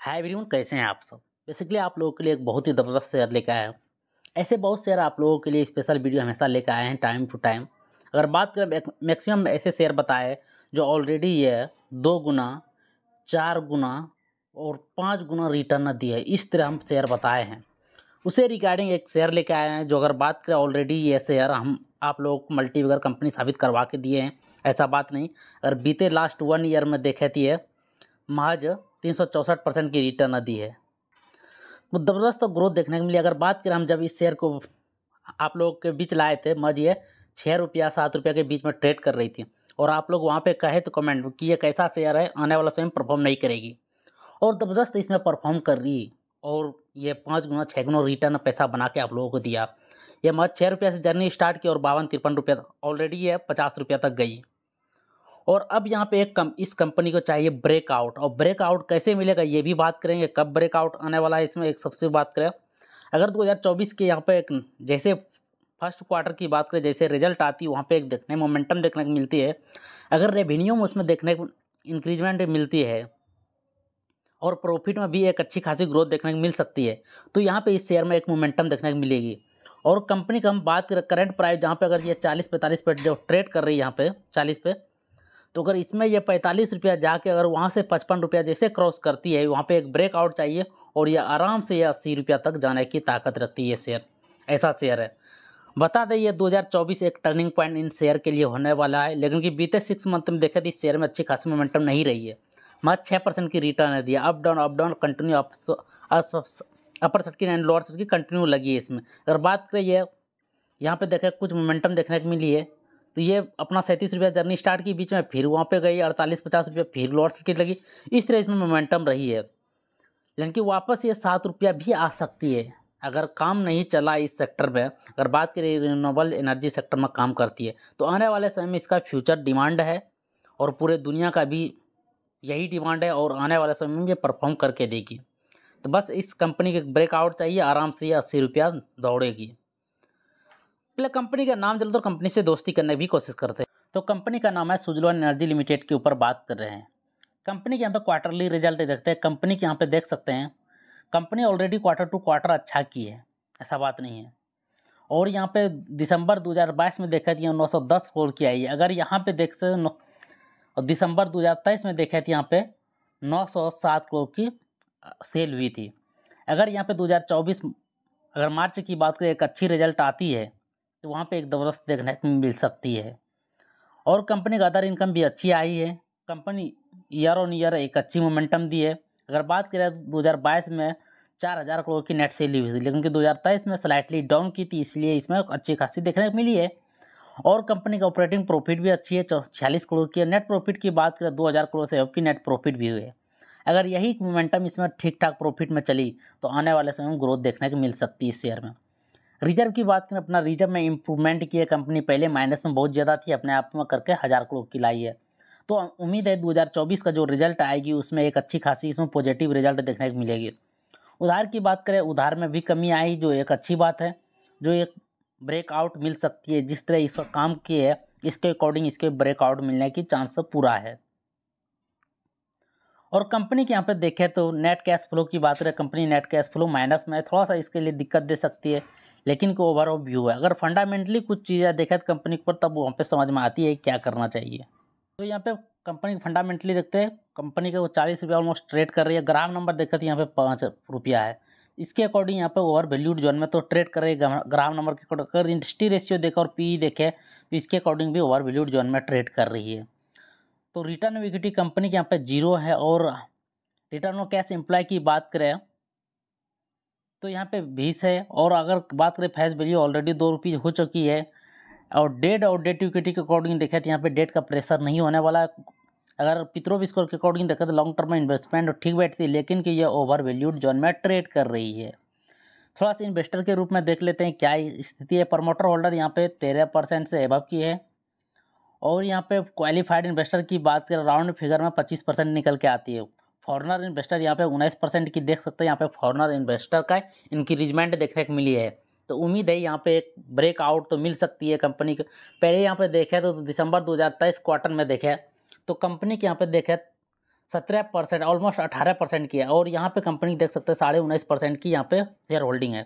hi everyone कैसे हैं आप सब बेसिकली आप लोगों के लिए एक बहुत ही ज़बरदस्त शेयर लेकर आया हूँ ऐसे बहुत शेयर आप लोगों के लिए स्पेशल वीडियो हमेशा लेकर आए हैं टाइम टू टाइम अगर बात करें मैक्सिमम ऐसे शेयर बताए जो ऑलरेडी ये दो गुना चार गुना और पाँच गुना रिटर्न दिए है इस तरह हम शेयर बताए हैं उसे रिगार्डिंग एक शेयर लेकर आए हैं जो अगर बात करें ऑलरेडी ये शेयर हम आप लोग को मल्टी वगैरह कंपनी साबित करवा के दिए हैं ऐसा बात नहीं अगर बीते लास्ट वन ईयर में देखे थी तो महज तीन सौ चौंसठ परसेंट की रिटर्न दी है तो ज़बरदस्त ग्रोथ देखने को मिली अगर बात करें हम जब इस शेयर को आप लोगों के बीच लाए थे मज ये छः रुपया सात रुपया के बीच में ट्रेड कर रही थी और आप लोग वहाँ पे कहे तो कमेंट कि ये कैसा शेयर है आने वाला समय परफॉर्म नहीं करेगी और ज़बरदस्त इसमें परफॉर्म कर रही और ये पाँच गुना छः गुना रिटर्न पैसा बना के आप लोगों को दिया ये मज छः रुपया से जर्नी स्टार्ट की और बावन तिरपन रुपया ऑलरेडी ये पचास रुपया तक गई और अब यहाँ पे एक कम इस कंपनी को चाहिए ब्रेकआउट और ब्रेकआउट कैसे मिलेगा ये भी बात करेंगे कब ब्रेकआउट आने वाला है इसमें एक सबसे बात करें अगर 2024 के यहाँ पे एक जैसे फर्स्ट क्वार्टर की बात करें जैसे रिजल्ट आती है वहाँ पर एक देखने मोमेंटम देखने को मिलती है अगर रेवेन्यू में उसमें देखने को इंक्रीजमेंट मिलती है और प्रॉफिट में भी एक अच्छी खासी ग्रोथ देखने को मिल सकती है तो यहाँ पर इस शेयर में एक मोमेंटम देखने को मिलेगी और कंपनी का हम बात करें करंट प्राइस जहाँ पे अगर ये चालीस पैंतालीस पे जो ट्रेड कर रही है यहाँ पे चालीस पे तो अगर इसमें ये पैंतालीस रुपया जाके अगर वहाँ से पचपन रुपया जैसे क्रॉस करती है वहाँ पे एक ब्रेकआउट चाहिए और ये आराम से ये अस्सी रुपया तक जाने की ताकत रखती है ये शेयर ऐसा शेयर है बता दें ये 2024 एक टर्निंग पॉइंट इन शेयर के लिए होने वाला है लेकिन कि बीते सिक्स मंथ में देखे तो इस शेयर में अच्छी खासी मोमेंटम नहीं रही है मगर छः परसेंट की रिटर्न है दिया up down up down continue upper set की एंड लोअर सेट की कंटिन्यू लगी है इसमें अगर बात करिए यहाँ पे देखें कुछ मोमेंटम देखने को मिली है तो ये अपना सैंतीस रुपया जर्नी स्टार्ट की बीच में फिर वहाँ पे गई अड़तालीस पचास रुपया फिर लॉट सर्किट लगी इस तरह इसमें मोमेंटम रही है लेकिन कि वापस ये सात रुपया भी आ सकती है अगर काम नहीं चला इस सेक्टर में अगर बात करें रिन्यूएबल एनर्जी सेक्टर में काम करती है तो आने वाले समय में इसका फ्यूचर डिमांड है और पूरे दुनिया का भी यही डिमांड है और आने वाले समय में ये परफॉर्म करके देगी तो बस इस कंपनी के ब्रेकआउट चाहिए आराम से ये अस्सी रुपया दौड़ेगी पहले कंपनी का नाम जल्द और कंपनी से दोस्ती करने की भी कोशिश करते हैं तो कंपनी का नाम है सुजलॉन एनर्जी लिमिटेड के ऊपर बात कर रहे हैं कंपनी के यहाँ पे क्वार्टरली रिजल्ट देखते हैं कंपनी के यहाँ पे देख सकते हैं company already quarter to quarter अच्छा की है ऐसा बात नहीं है और यहाँ पे दिसंबर 2022 में देखा थी नौ सौ दस करोड़ की आई है अगर यहाँ पे देख सकते और दिसंबर 2023 में देखा थी यहाँ पे नौ सौ सात करोड़ की सेल हुई थी अगर यहाँ पे 2024 अगर मार्च की बात करें एक अच्छी रिजल्ट आती है तो वहाँ पे एक दबरस्त देखने को मिल सकती है और कंपनी का अदर इनकम भी अच्छी आई है कंपनी ईयर ऑन ईयर एक अच्छी मोमेंटम दी है अगर बात करें बाईस में चार हज़ार करोड़ की नेट सेल हुई थी लेकिन कि तेईस में स्लाइटली डाउन की थी इसलिए इसमें अच्छी खासी देखने को मिली है और कंपनी का ऑपरेटिंग प्रॉफिट भी अच्छी है छियालीस करोड़ की नेट प्रॉफिट की बात करें दो हज़ार करोड़ से अब की नेट प्रॉफिट भी हुई है अगर यही मोमेंटम इसमें ठीक ठाक प्रॉफिट में चली तो आने वाले समय में ग्रोथ देखने को मिल सकती है इस शेयर में रिजर्व की बात करें अपना रिजर्व में इम्प्रूवमेंट की है कंपनी पहले माइनस में बहुत ज़्यादा थी अपने आप में करके हज़ार करोड़ की लाई है तो उम्मीद है 2024 का जो रिजल्ट आएगी उसमें एक अच्छी खासी इसमें पॉजिटिव रिजल्ट देखने को मिलेगी उधार की बात करें उधार में भी कमी आई जो एक अच्छी बात है जो एक ब्रेकआउट मिल सकती है जिस तरह इस पर काम किए है इसके अकॉर्डिंग इसके ब्रेकआउट मिलने की चांस पूरा है और कंपनी के यहाँ पर देखें तो नेट कैश फ्लो की बात करें company net cash flow minus में थोड़ा सा इसके लिए दिक्कत दे सकती है लेकिन कि ओवरऑल व्यू है अगर फंडामेंटली कुछ चीज़ें देखें तो कंपनी पर तब वहाँ पर समझ में आती है क्या करना चाहिए तो यहाँ पर कंपनी फंडामेंटली देखते हैं कंपनी का वो चालीस रुपया ऑलमोस्ट ट्रेड कर रही है ग्राम नंबर देखे तो यहाँ पे पाँच रुपया है इसके अकॉर्डिंग यहाँ पे ओवर वैल्यूड जोन में तो ट्रेड कर रही है ग्राम नंबर के अकॉर्डिंग अगर इंडस्ट्री रेशियो देखे और पी देखे तो इसके अकॉर्डिंग भी ओवर वैल्यूड जोन में ट्रेड कर रही है तो रिटर्न इक्विटी कंपनी के यहाँ पर जीरो है और रिटर्न और कैश एम्प्लॉय की बात करें तो यहाँ पे बीस है और अगर बात करें फैज वैल्यू ऑलरेडी दो रुपीज़ हो चुकी है और डेड और डेट इक्विटी के अकॉर्डिंग देखें तो यहाँ पे डेट का प्रेशर नहीं होने वाला अगर पित्रो स्कोर के अकॉर्डिंग देखें तो लॉन्ग टर्म में इन्वेस्टमेंट ठीक बैठती है लेकिन कि यह ओवर वैल्यूड जोन में ट्रेड कर रही है थोड़ा सा इन्वेस्टर के रूप में देख लेते हैं क्या स्थिति है प्रमोटर होल्डर यहाँ पे तेरह परसेंट से एबव की है और यहाँ पे क्वालिफाइड इन्वेस्टर की बात करें राउंड फिगर में पच्चीस परसेंट निकल के आती है फॉरनर इन्वेस्टर यहाँ पे उन्नीस परसेंट की देख सकते हैं यहाँ पे फॉरनर इन्वेस्टर का इंक्रीजमेंट देखने को मिली है तो उम्मीद है यहाँ पे एक ब्रेकआउट तो मिल सकती है कंपनी को पहले यहाँ पे देखे तो दिसंबर 2023 क्वार्टर में देखे तो कंपनी के यहाँ पे देखे सत्रह परसेंट ऑलमोस्ट अठारह परसेंट की है और यहाँ पे कंपनी देख सकते हैं साढ़े उन्नीस परसेंट की यहाँ पे शेयर होल्डिंग है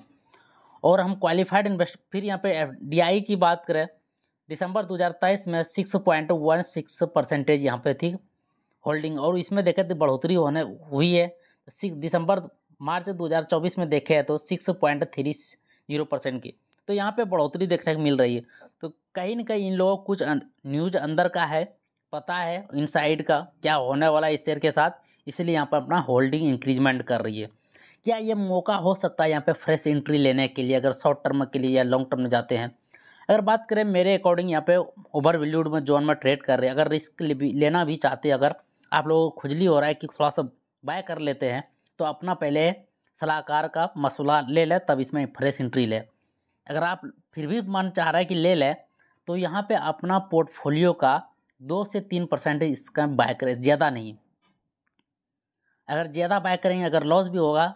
और हम क्वालिफाइड इन्वेस्ट फिर यहाँ पे डी की बात करें दिसंबर दो में six point one six percentage यहाँ पर थी होल्डिंग और इसमें देखें तो बढ़ोतरी होने हुई है सिक्स दिसंबर मार्च 2024 में देखे तो six point three zero percent की तो यहाँ पे बढ़ोतरी देखने को मिल रही है तो कहीं ना कहीं इन लोगों को कुछ अं, न्यूज अंदर का है पता है इनसाइड का क्या होने वाला है इस शेयर के साथ इसलिए यहाँ पर अपना होल्डिंग इंक्रीजमेंट कर रही है क्या ये मौका हो सकता है यहाँ पर फ्रेश एंट्री लेने के लिए अगर शॉर्ट टर्म के लिए या लॉन्ग टर्म में जाते हैं अगर बात करें मेरे अकॉर्डिंग यहाँ पे ओवर वैल्यूड में जोन में ट्रेड कर रहे हैं अगर रिस्क लेना भी चाहते हैं अगर आप लोगों को खुजली हो रहा है कि थोड़ा सा बाय कर लेते हैं तो अपना पहले सलाहकार का मसूला ले लें तब इसमें फ्रेश इंट्री ले अगर आप फिर भी मन चाह रहा है कि ले लें तो यहाँ पे अपना पोर्टफोलियो का दो से तीन परसेंट इसका बाय करें ज़्यादा नहीं अगर ज़्यादा बाय करेंगे अगर लॉस भी होगा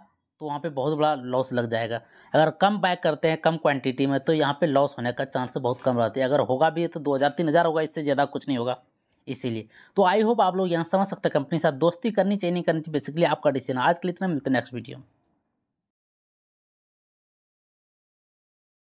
तो वहाँ पे बहुत बड़ा लॉस लग जाएगा अगर कम बाय करते हैं कम क्वांटिटी में तो यहाँ पे लॉस होने का चांस बहुत कम रहती है अगर होगा भी तो दो हज़ार तीन हज़ार होगा इससे ज़्यादा कुछ नहीं होगा इसीलिए तो आई होप आप लोग यहाँ समझ सकते हैं कंपनी के साथ दोस्ती करनी चाहिए नहीं करनी चाहिए बेसिकली आपका डिसीजन आज के लिए इतना मिलता है नेक्स्ट वीडियो में